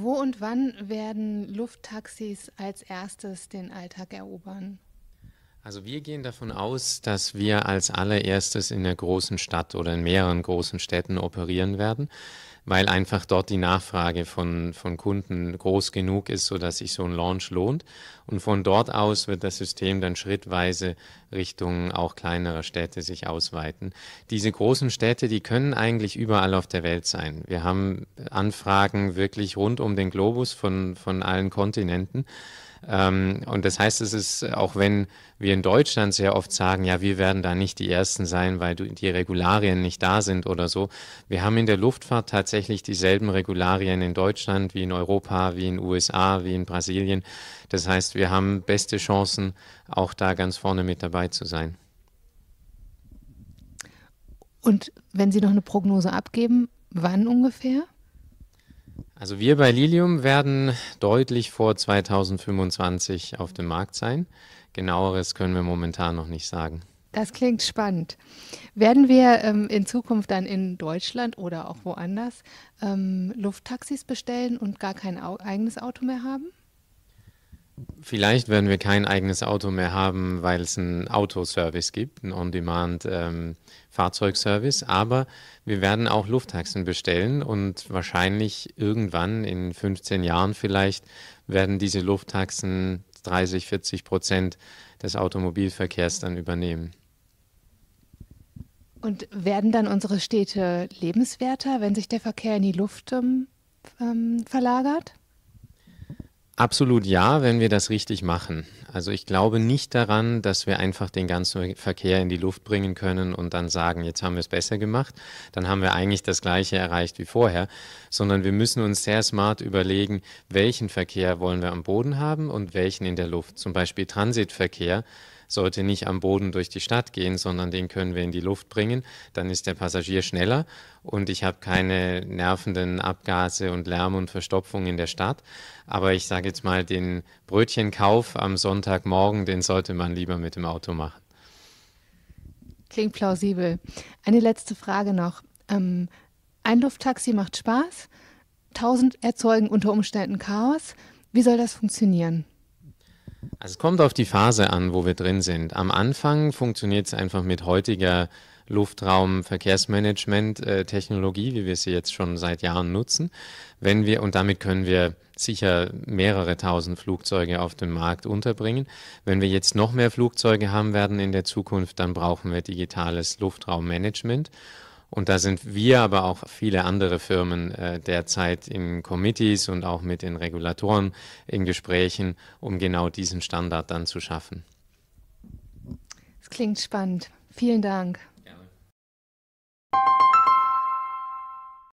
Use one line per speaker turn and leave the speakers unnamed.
Wo und wann werden Lufttaxis als erstes den Alltag erobern?
Also wir gehen davon aus, dass wir als allererstes in der großen Stadt oder in mehreren großen Städten operieren werden, weil einfach dort die Nachfrage von, von Kunden groß genug ist, sodass sich so ein Launch lohnt. Und von dort aus wird das System dann schrittweise Richtung auch kleinerer Städte sich ausweiten. Diese großen Städte, die können eigentlich überall auf der Welt sein. Wir haben Anfragen wirklich rund um den Globus von, von allen Kontinenten. Ähm, und das heißt, es ist, äh, auch wenn wir in Deutschland sehr oft sagen, ja, wir werden da nicht die Ersten sein, weil die Regularien nicht da sind oder so. Wir haben in der Luftfahrt tatsächlich dieselben Regularien in Deutschland wie in Europa, wie in USA, wie in Brasilien. Das heißt, wir haben beste Chancen, auch da ganz vorne mit dabei zu sein.
Und wenn Sie noch eine Prognose abgeben, wann ungefähr?
Also wir bei Lilium werden deutlich vor 2025 auf dem Markt sein. Genaueres können wir momentan noch nicht sagen.
Das klingt spannend. Werden wir ähm, in Zukunft dann in Deutschland oder auch woanders ähm, Lufttaxis bestellen und gar kein Au eigenes Auto mehr haben?
Vielleicht werden wir kein eigenes Auto mehr haben, weil es einen Autoservice gibt, einen On-Demand-Fahrzeugservice. Ähm, Aber wir werden auch Lufttaxen bestellen und wahrscheinlich irgendwann in 15 Jahren vielleicht werden diese Lufttaxen 30, 40 Prozent des Automobilverkehrs dann übernehmen.
Und werden dann unsere Städte lebenswerter, wenn sich der Verkehr in die Luft ähm, ähm verlagert?
Absolut ja, wenn wir das richtig machen. Also ich glaube nicht daran, dass wir einfach den ganzen Verkehr in die Luft bringen können und dann sagen, jetzt haben wir es besser gemacht, dann haben wir eigentlich das gleiche erreicht wie vorher, sondern wir müssen uns sehr smart überlegen, welchen Verkehr wollen wir am Boden haben und welchen in der Luft. Zum Beispiel Transitverkehr sollte nicht am Boden durch die Stadt gehen, sondern den können wir in die Luft bringen. Dann ist der Passagier schneller und ich habe keine nervenden Abgase und Lärm und Verstopfung in der Stadt. Aber ich sage jetzt mal, den Brötchenkauf am Sonntagmorgen, den sollte man lieber mit dem Auto machen.
Klingt plausibel. Eine letzte Frage noch. Ähm, ein Lufttaxi macht Spaß, 1000 erzeugen unter Umständen Chaos. Wie soll das funktionieren?
Also es kommt auf die Phase an, wo wir drin sind. Am Anfang funktioniert es einfach mit heutiger luftraumverkehrsmanagement technologie wie wir sie jetzt schon seit Jahren nutzen. Wenn wir, und damit können wir sicher mehrere tausend Flugzeuge auf dem Markt unterbringen. Wenn wir jetzt noch mehr Flugzeuge haben werden in der Zukunft, dann brauchen wir digitales Luftraummanagement. Und da sind wir, aber auch viele andere Firmen äh, derzeit in Committees und auch mit den Regulatoren in Gesprächen, um genau diesen Standard dann zu schaffen.
Das klingt spannend. Vielen Dank.